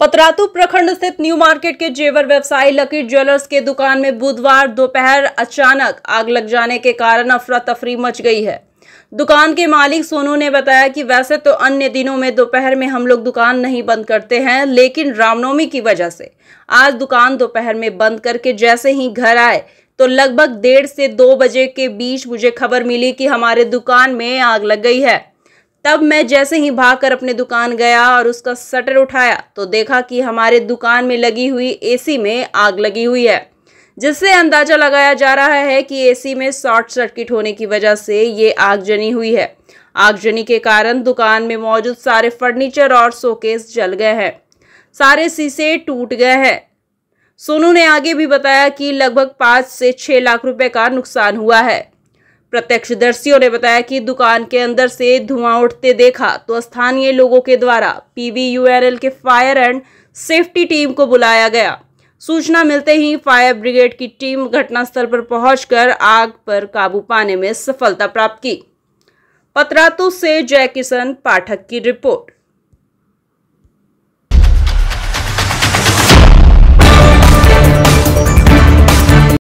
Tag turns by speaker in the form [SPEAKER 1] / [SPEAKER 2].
[SPEAKER 1] पतरातु प्रखंड स्थित new market के जेवर व्यवसायी लकी ज्वेलर्स के दुकान में बुधवार दोपहर अचानक आग लग जाने के कारण अफरा तफरी मच गई है दुकान के मालिक सोनू ने बताया कि वैसे तो अन्य दिनों में दोपहर में हम लोग दुकान नहीं बंद करते हैं लेकिन रामनवमी की वजह से आज दुकान दोपहर में बंद करके जैसे ही घर आए तो लगभग डेढ़ से दो बजे के बीच मुझे खबर मिली कि हमारे दुकान में आग लग गई है तब मैं जैसे ही भागकर अपने दुकान गया और उसका शटर उठाया तो देखा कि हमारे दुकान में लगी हुई एसी में आग लगी हुई है जिससे अंदाज़ा लगाया जा रहा है कि एसी में शॉर्ट सर्किट होने की वजह से ये आगजनी हुई है आगजनी के कारण दुकान में मौजूद सारे फर्नीचर और शोकेस जल गए हैं सारे शीशे टूट गए हैं सोनू ने आगे भी बताया कि लगभग पाँच से छः लाख रुपए का नुकसान हुआ है प्रत्यक्षदर्शियों ने बताया कि दुकान के अंदर से धुआं उठते देखा तो स्थानीय लोगों के द्वारा पीवीयूएनएल के फायर एंड सेफ्टी टीम को बुलाया गया सूचना मिलते ही फायर ब्रिगेड की टीम घटनास्थल पर पहुंचकर आग पर काबू पाने में सफलता प्राप्त की पतरातू से जयकिशन पाठक की रिपोर्ट